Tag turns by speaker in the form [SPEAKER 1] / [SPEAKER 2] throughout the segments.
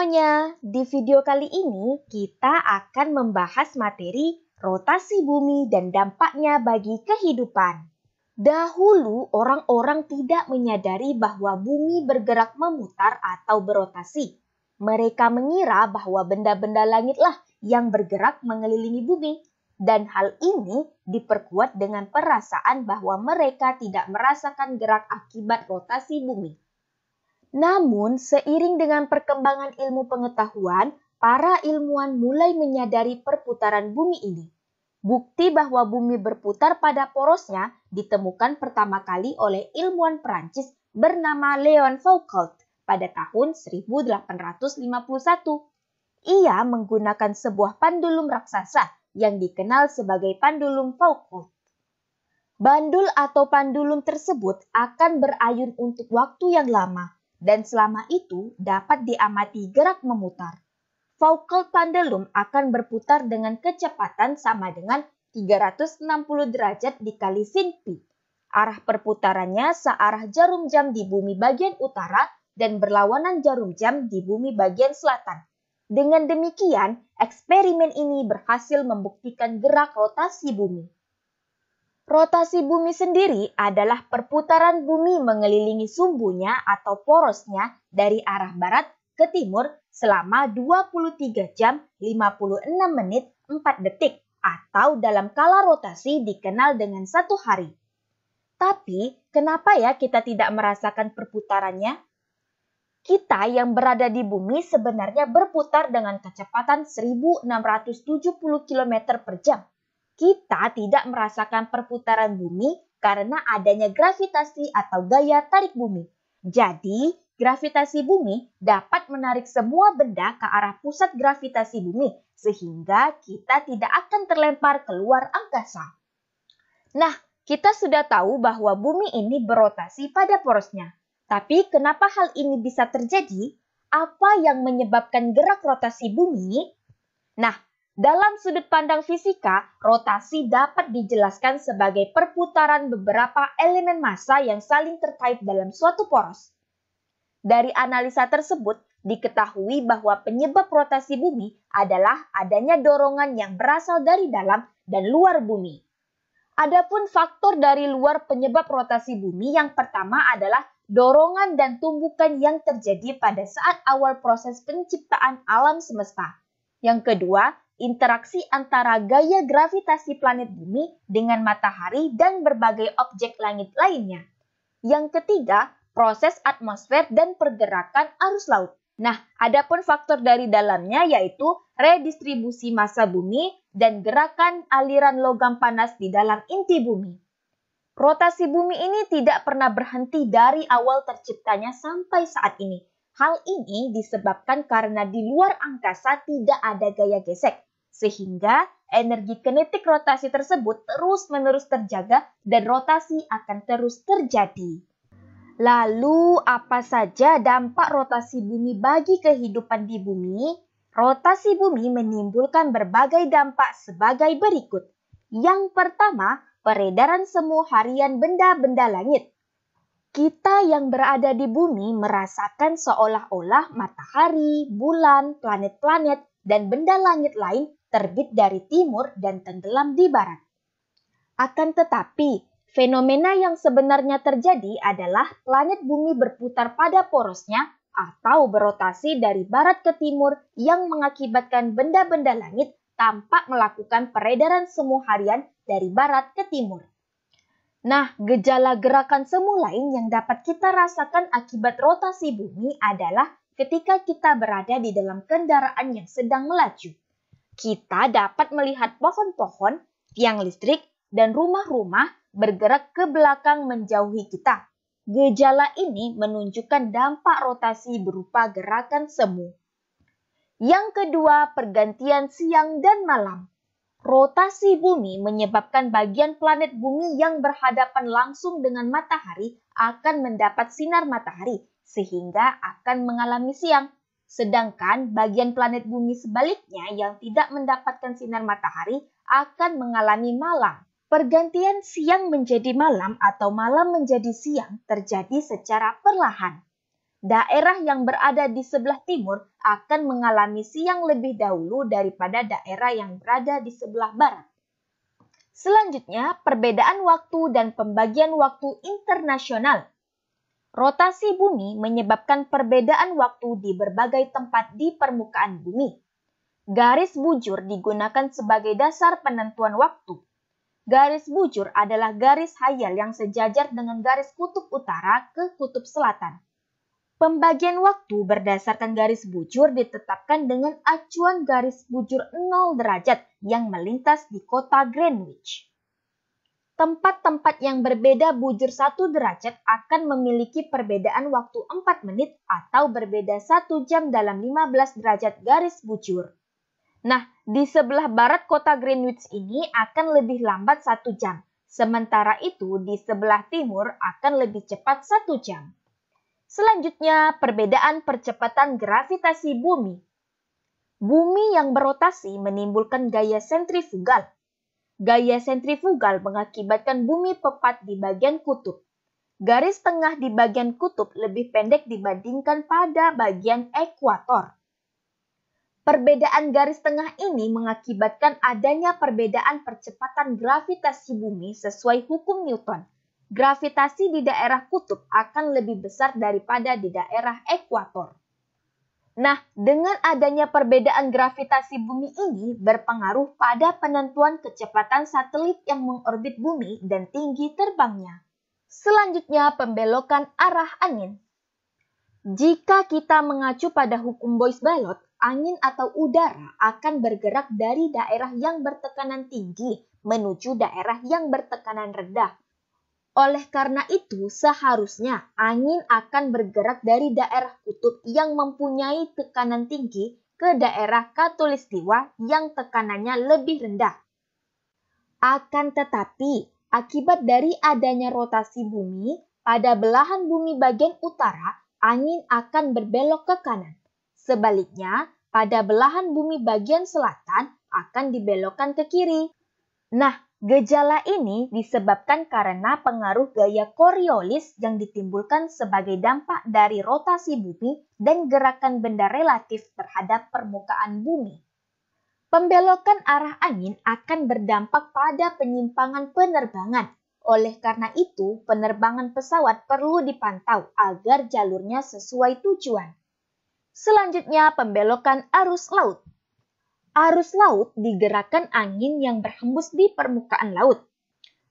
[SPEAKER 1] semuanya, di video kali ini kita akan membahas materi rotasi bumi dan dampaknya bagi kehidupan. Dahulu orang-orang tidak menyadari bahwa bumi bergerak memutar atau berotasi. Mereka mengira bahwa benda-benda langitlah yang bergerak mengelilingi bumi dan hal ini diperkuat dengan perasaan bahwa mereka tidak merasakan gerak akibat rotasi bumi. Namun, seiring dengan perkembangan ilmu pengetahuan, para ilmuwan mulai menyadari perputaran bumi ini. Bukti bahwa bumi berputar pada porosnya ditemukan pertama kali oleh ilmuwan Perancis bernama Leon Foucault pada tahun 1851. Ia menggunakan sebuah pandulum raksasa yang dikenal sebagai pandulum Foucault. Bandul atau pandulum tersebut akan berayun untuk waktu yang lama dan selama itu dapat diamati gerak memutar. Focal pendulum akan berputar dengan kecepatan sama dengan 360 derajat dikali sin pi. Arah perputarannya searah jarum jam di bumi bagian utara dan berlawanan jarum jam di bumi bagian selatan. Dengan demikian, eksperimen ini berhasil membuktikan gerak rotasi bumi. Rotasi bumi sendiri adalah perputaran bumi mengelilingi sumbunya atau porosnya dari arah barat ke timur selama 23 jam 56 menit 4 detik atau dalam kala rotasi dikenal dengan satu hari. Tapi, kenapa ya kita tidak merasakan perputarannya? Kita yang berada di bumi sebenarnya berputar dengan kecepatan 1670 km per jam kita tidak merasakan perputaran bumi karena adanya gravitasi atau gaya tarik bumi. Jadi, gravitasi bumi dapat menarik semua benda ke arah pusat gravitasi bumi sehingga kita tidak akan terlempar keluar angkasa. Nah, kita sudah tahu bahwa bumi ini berotasi pada porosnya. Tapi kenapa hal ini bisa terjadi? Apa yang menyebabkan gerak rotasi bumi? Nah, dalam sudut pandang fisika, rotasi dapat dijelaskan sebagai perputaran beberapa elemen massa yang saling terkait dalam suatu poros. Dari analisa tersebut, diketahui bahwa penyebab rotasi bumi adalah adanya dorongan yang berasal dari dalam dan luar bumi. Adapun faktor dari luar penyebab rotasi bumi yang pertama adalah dorongan dan tumbukan yang terjadi pada saat awal proses penciptaan alam semesta. Yang kedua, interaksi antara gaya gravitasi planet bumi dengan matahari dan berbagai objek langit lainnya. Yang ketiga, proses atmosfer dan pergerakan arus laut. Nah, adapun faktor dari dalamnya yaitu redistribusi massa bumi dan gerakan aliran logam panas di dalam inti bumi. Rotasi bumi ini tidak pernah berhenti dari awal terciptanya sampai saat ini. Hal ini disebabkan karena di luar angkasa tidak ada gaya gesek, sehingga energi kinetik rotasi tersebut terus-menerus terjaga dan rotasi akan terus terjadi. Lalu, apa saja dampak rotasi bumi bagi kehidupan di bumi? Rotasi bumi menimbulkan berbagai dampak sebagai berikut. Yang pertama, peredaran semu harian benda-benda langit. Kita yang berada di bumi merasakan seolah-olah matahari, bulan, planet-planet, dan benda langit lain terbit dari timur dan tenggelam di barat. Akan tetapi, fenomena yang sebenarnya terjadi adalah planet bumi berputar pada porosnya atau berotasi dari barat ke timur yang mengakibatkan benda-benda langit tampak melakukan peredaran semu harian dari barat ke timur. Nah, gejala gerakan semu lain yang dapat kita rasakan akibat rotasi bumi adalah ketika kita berada di dalam kendaraan yang sedang melaju kita dapat melihat pohon-pohon, tiang listrik, dan rumah-rumah bergerak ke belakang menjauhi kita. Gejala ini menunjukkan dampak rotasi berupa gerakan semu. Yang kedua, pergantian siang dan malam. Rotasi bumi menyebabkan bagian planet bumi yang berhadapan langsung dengan matahari akan mendapat sinar matahari, sehingga akan mengalami siang. Sedangkan bagian planet bumi sebaliknya yang tidak mendapatkan sinar matahari akan mengalami malam. Pergantian siang menjadi malam atau malam menjadi siang terjadi secara perlahan. Daerah yang berada di sebelah timur akan mengalami siang lebih dahulu daripada daerah yang berada di sebelah barat. Selanjutnya, perbedaan waktu dan pembagian waktu internasional Rotasi bumi menyebabkan perbedaan waktu di berbagai tempat di permukaan bumi. Garis bujur digunakan sebagai dasar penentuan waktu. Garis bujur adalah garis hayal yang sejajar dengan garis kutub utara ke kutub selatan. Pembagian waktu berdasarkan garis bujur ditetapkan dengan acuan garis bujur 0 derajat yang melintas di kota Greenwich tempat-tempat yang berbeda bujur satu derajat akan memiliki perbedaan waktu 4 menit atau berbeda satu jam dalam 15 derajat garis bujur. Nah, di sebelah barat kota Greenwich ini akan lebih lambat satu jam, sementara itu di sebelah timur akan lebih cepat satu jam. Selanjutnya, perbedaan percepatan gravitasi bumi. Bumi yang berotasi menimbulkan gaya sentrifugal Gaya sentrifugal mengakibatkan bumi pepat di bagian kutub. Garis tengah di bagian kutub lebih pendek dibandingkan pada bagian ekuator. Perbedaan garis tengah ini mengakibatkan adanya perbedaan percepatan gravitasi bumi sesuai hukum Newton. Gravitasi di daerah kutub akan lebih besar daripada di daerah ekuator. Nah, dengan adanya perbedaan gravitasi bumi ini berpengaruh pada penentuan kecepatan satelit yang mengorbit bumi dan tinggi terbangnya. Selanjutnya, pembelokan arah angin. Jika kita mengacu pada hukum Boyce-Ballot, angin atau udara akan bergerak dari daerah yang bertekanan tinggi menuju daerah yang bertekanan rendah oleh karena itu, seharusnya angin akan bergerak dari daerah kutub yang mempunyai tekanan tinggi ke daerah katulistiwa yang tekanannya lebih rendah. Akan tetapi, akibat dari adanya rotasi bumi pada belahan bumi bagian utara, angin akan berbelok ke kanan. Sebaliknya, pada belahan bumi bagian selatan akan dibelokkan ke kiri. Nah, Gejala ini disebabkan karena pengaruh gaya Coriolis yang ditimbulkan sebagai dampak dari rotasi bumi dan gerakan benda relatif terhadap permukaan bumi. Pembelokan arah angin akan berdampak pada penyimpangan penerbangan. Oleh karena itu, penerbangan pesawat perlu dipantau agar jalurnya sesuai tujuan. Selanjutnya, pembelokan arus laut. Arus laut digerakkan angin yang berhembus di permukaan laut.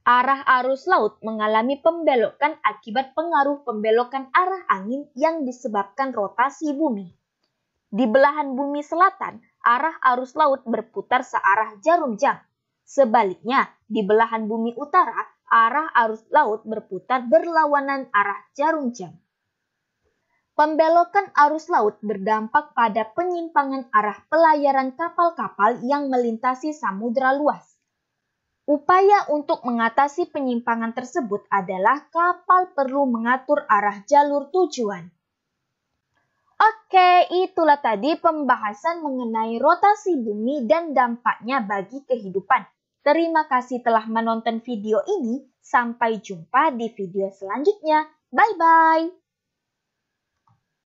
[SPEAKER 1] Arah arus laut mengalami pembelokan akibat pengaruh pembelokan arah angin yang disebabkan rotasi bumi. Di belahan bumi selatan, arah arus laut berputar searah jarum jam. Sebaliknya, di belahan bumi utara, arah arus laut berputar berlawanan arah jarum jam. Pembelokan arus laut berdampak pada penyimpangan arah pelayaran kapal-kapal yang melintasi samudera luas. Upaya untuk mengatasi penyimpangan tersebut adalah kapal perlu mengatur arah jalur tujuan. Oke, itulah tadi pembahasan mengenai rotasi bumi dan dampaknya bagi kehidupan. Terima kasih telah menonton video ini. Sampai jumpa di video selanjutnya. Bye bye.